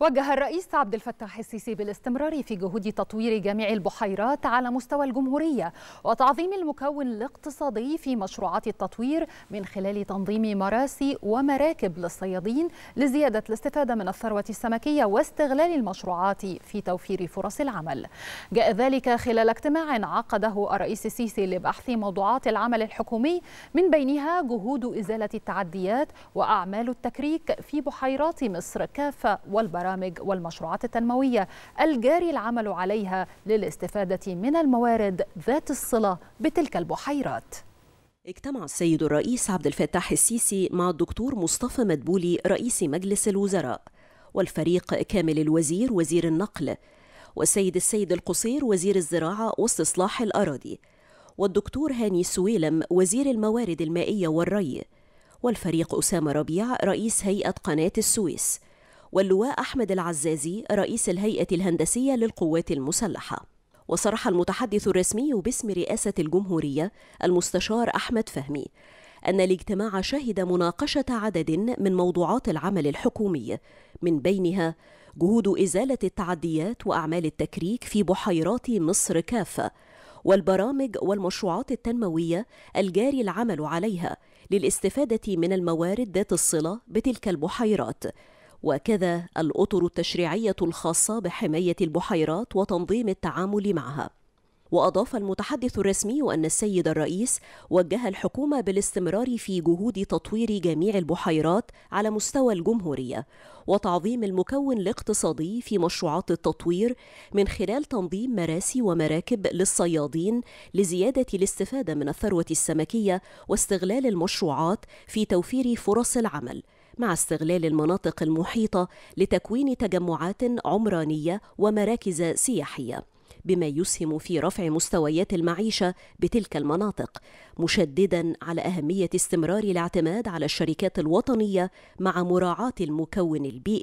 وجه الرئيس عبد الفتاح السيسي بالاستمرار في جهود تطوير جميع البحيرات على مستوى الجمهورية وتعظيم المكون الاقتصادي في مشروعات التطوير من خلال تنظيم مراسي ومراكب للصيادين لزيادة الاستفادة من الثروة السمكية واستغلال المشروعات في توفير فرص العمل جاء ذلك خلال اجتماع عقده الرئيس السيسي لبحث موضوعات العمل الحكومي من بينها جهود إزالة التعديات وأعمال التكريك في بحيرات مصر كافة والبراء البرامج والمشروعات التنموية الجاري العمل عليها للاستفادة من الموارد ذات الصلة بتلك البحيرات اجتمع السيد الرئيس عبد الفتاح السيسي مع الدكتور مصطفى مدبولي رئيس مجلس الوزراء والفريق كامل الوزير وزير النقل والسيد السيد القصير وزير الزراعة واستصلاح الأراضي والدكتور هاني سويلم وزير الموارد المائية والري والفريق أسامة ربيع رئيس هيئة قناة السويس واللواء أحمد العزازي رئيس الهيئة الهندسية للقوات المسلحة وصرح المتحدث الرسمي باسم رئاسة الجمهورية المستشار أحمد فهمي أن الاجتماع شهد مناقشة عدد من موضوعات العمل الحكومي من بينها جهود إزالة التعديات وأعمال التكريك في بحيرات مصر كافة والبرامج والمشروعات التنموية الجاري العمل عليها للاستفادة من الموارد ذات الصلة بتلك البحيرات وكذا الأطر التشريعية الخاصة بحماية البحيرات وتنظيم التعامل معها وأضاف المتحدث الرسمي أن السيد الرئيس وجه الحكومة بالاستمرار في جهود تطوير جميع البحيرات على مستوى الجمهورية وتعظيم المكون الاقتصادي في مشروعات التطوير من خلال تنظيم مراسي ومراكب للصيادين لزيادة الاستفادة من الثروة السمكية واستغلال المشروعات في توفير فرص العمل مع استغلال المناطق المحيطة لتكوين تجمعات عمرانية ومراكز سياحية بما يسهم في رفع مستويات المعيشة بتلك المناطق مشددا على أهمية استمرار الاعتماد على الشركات الوطنية مع مراعاة المكون البيئي